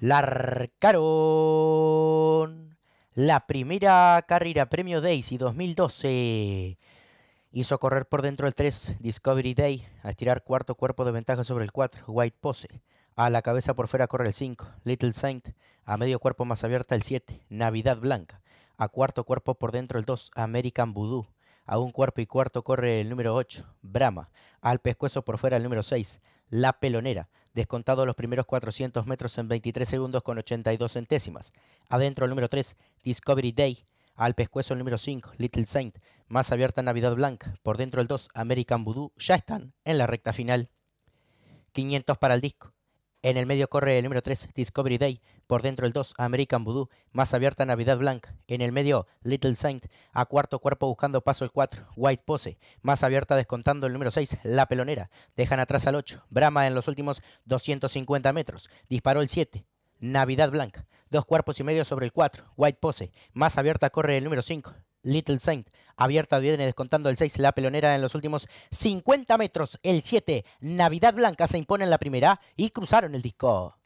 Larcaron la primera carrera Premio Daisy 2012. Hizo correr por dentro el 3 Discovery Day, a tirar cuarto cuerpo de ventaja sobre el 4 White Pose. A la cabeza por fuera corre el 5 Little Saint, a medio cuerpo más abierta el 7 Navidad Blanca. A cuarto cuerpo por dentro el 2 American Voodoo. A un cuerpo y cuarto corre el número 8 Brahma. Al pescuezo por fuera el número 6 la Pelonera, descontado los primeros 400 metros en 23 segundos con 82 centésimas. Adentro el número 3, Discovery Day. Al pescuezo el número 5, Little Saint. Más abierta Navidad Blanca. Por dentro el 2, American Voodoo. Ya están en la recta final. 500 para el disco. En el medio corre el número 3, Discovery Day. Por dentro el 2, American Voodoo. Más abierta Navidad Blanca. En el medio, Little Saint. A cuarto cuerpo buscando paso el 4, White Pose. Más abierta descontando el número 6, La Pelonera. Dejan atrás al 8, Brahma en los últimos 250 metros. Disparó el 7, Navidad Blanca. Dos cuerpos y medio sobre el 4, White Pose. Más abierta corre el número 5, Little Saint. Abierta viene descontando el 6, la pelonera en los últimos 50 metros. El 7, Navidad Blanca, se impone en la primera y cruzaron el disco.